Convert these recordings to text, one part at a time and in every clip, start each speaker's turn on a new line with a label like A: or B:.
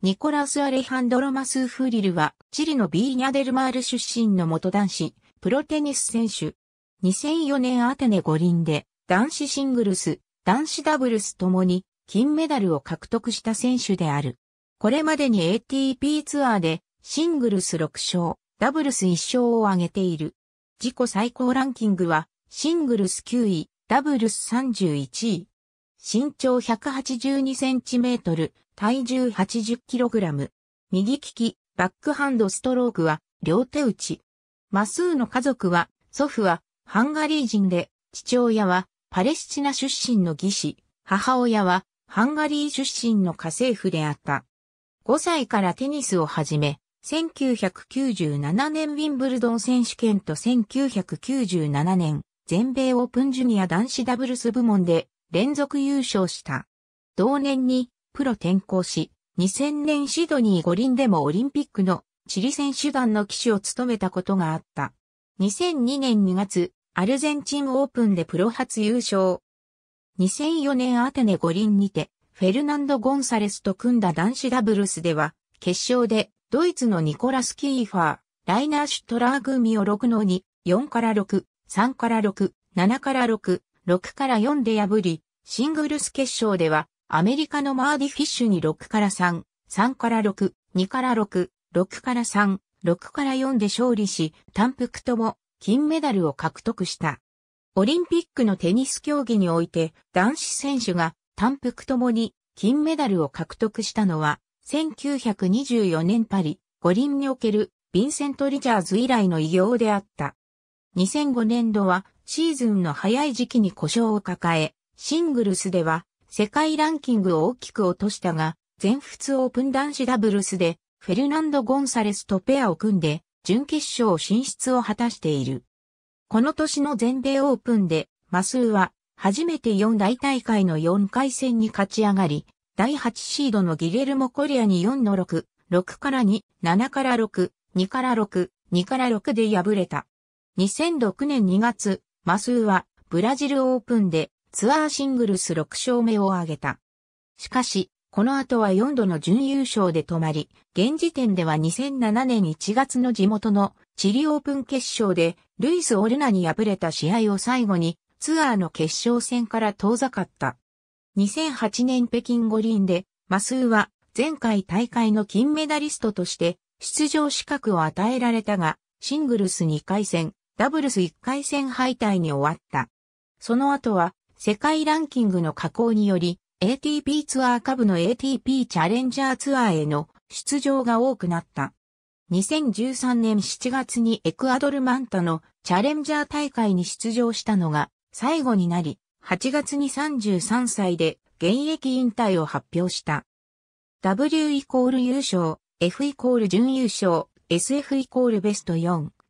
A: ニコラス・アレハンドロ・マスーフリルは、チリのビーニャデルマール出身の元男子、プロテニス選手。2004年アテネ五輪で、男子シングルス、男子ダブルスともに、金メダルを獲得した選手である。これまでに ATP ツアーで、シングルス6勝、ダブルス1勝を挙げている。自己最高ランキングは、シングルス9位、ダブルス31位。身長182センチメートル、体重80キログラム。右利き、バックハンドストロークは、両手打ち。マスーの家族は、祖父は、ハンガリー人で、父親は、パレスチナ出身の技師、母親は、ハンガリー出身の家政婦であった。5歳からテニスを始め、1997年ウィンブルドン選手権と1997年全米オープンジュニア男子ダブルス部門で連続優勝した。同年にプロ転向し、2000年シドニー五輪でもオリンピックのチリ選手団の騎手を務めたことがあった。2002年2月、アルゼンチンオープンでプロ初優勝。2004年アテネ五輪にて、フェルナンド・ゴンサレスと組んだ男子ダブルスでは、決勝でドイツのニコラス・キーファー、ライナー・シュトラー組を6の2、4から6、3から6、7から6、6から4で破り、シングルス決勝では、アメリカのマーディ・フィッシュに6から3、3から6、2から6、6から3、6から4で勝利し、単服とも金メダルを獲得した。オリンピックのテニス競技において男子選手が単服ともに金メダルを獲得したのは1924年パリ五輪におけるヴィンセント・リチャーズ以来の偉業であった。2005年度はシーズンの早い時期に故障を抱え、シングルスでは世界ランキングを大きく落としたが、全仏オープン男子ダブルスでフェルナンド・ゴンサレスとペアを組んで準決勝進出を果たしている。この年の全米オープンでマスーは初めて4大大会の4回戦に勝ち上がり、第8シードのギレルモ・コリアに4の6、6から2、7から6、2から6、2から6で敗れた。2006年2月、マスーはブラジルオープンでツアーシングルス6勝目を挙げた。しかし、この後は4度の準優勝で止まり、現時点では2007年1月の地元のチリオープン決勝でルイス・オルナに敗れた試合を最後にツアーの決勝戦から遠ざかった。2008年北京五輪でマスーは前回大会の金メダリストとして出場資格を与えられたが、シングルス2回戦、ダブルス1回戦敗退に終わった。その後は、世界ランキングの加工により、ATP ツアー下部の ATP チャレンジャーツアーへの出場が多くなった。2013年7月にエクアドルマンタのチャレンジャー大会に出場したのが最後になり、8月に33歳で現役引退を発表した。W イコール優勝、F イコール準優勝、SF イコールベスト4。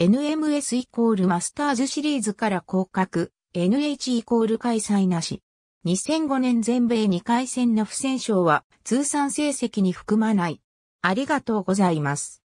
A: NMS イコールマスターズシリーズから降格、NH イコール開催なし。2005年全米2回戦の不戦勝は通算成績に含まない。ありがとうございます。